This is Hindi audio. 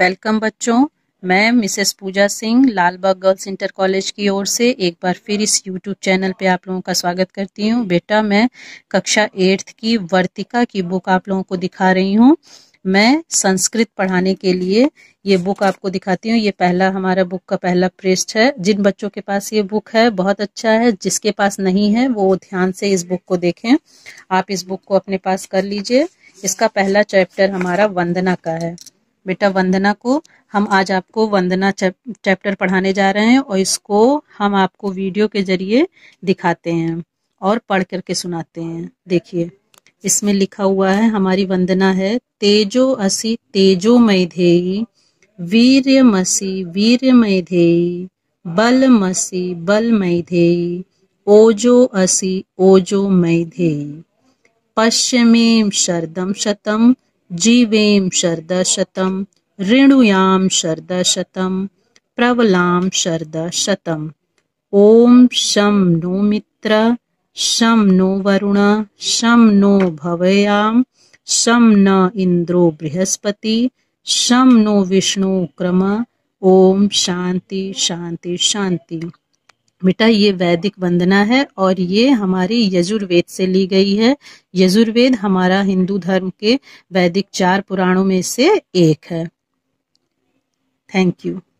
वेलकम बच्चों मैं Mrs Pooja Singh Lalbagh girls inter college की ओर से एक बार फिर इस यूट्यूब चैनल पे आप लोगों का स्वागत करती हूँ बेटा मैं कक्षा एट्थ की वर्तिका की बुक आप लोगों को दिखा रही हूँ मैं संस्कृत पढ़ाने के लिए ये बुक आपको दिखाती हूँ ये पहला हमारा बुक का पहला पृष्ठ है जिन बच्चों के पास ये बुक है बहुत अच्छा है जिसके पास नहीं है वो ध्यान से इस बुक को देखें आप इस बुक को अपने पास कर लीजिए इसका पहला चैप्टर हमारा वंदना का है बेटा वंदना को हम आज आपको वंदना चैप्टर पढ़ाने जा रहे हैं और इसको हम आपको वीडियो के जरिए दिखाते हैं और पढ़ करके सुनाते हैं देखिए इसमें लिखा हुआ है हमारी वंदना है तेजो असी तेजो मय धेयी वीर्य मसी वीर्य मय धेयी बल मसी बल मय धेयी ओजो असी ओजो मय धेयी पश्चिमी शरदम शतम जीवेम शरदशतम ऋणुयाम शरदशतम प्रबलाम शरदशतम ओम शम नो मित्र शम नो वरुण शम नो भवयाम शम न इंद्रो बृहस्पति शम नो विष्णु क्रम ओम शांति शांति शांति बेटा ये वैदिक वंदना है और ये हमारी यजुर्वेद से ली गई है यजुर्वेद हमारा हिंदू धर्म के वैदिक चार पुराणों में से एक है थैंक यू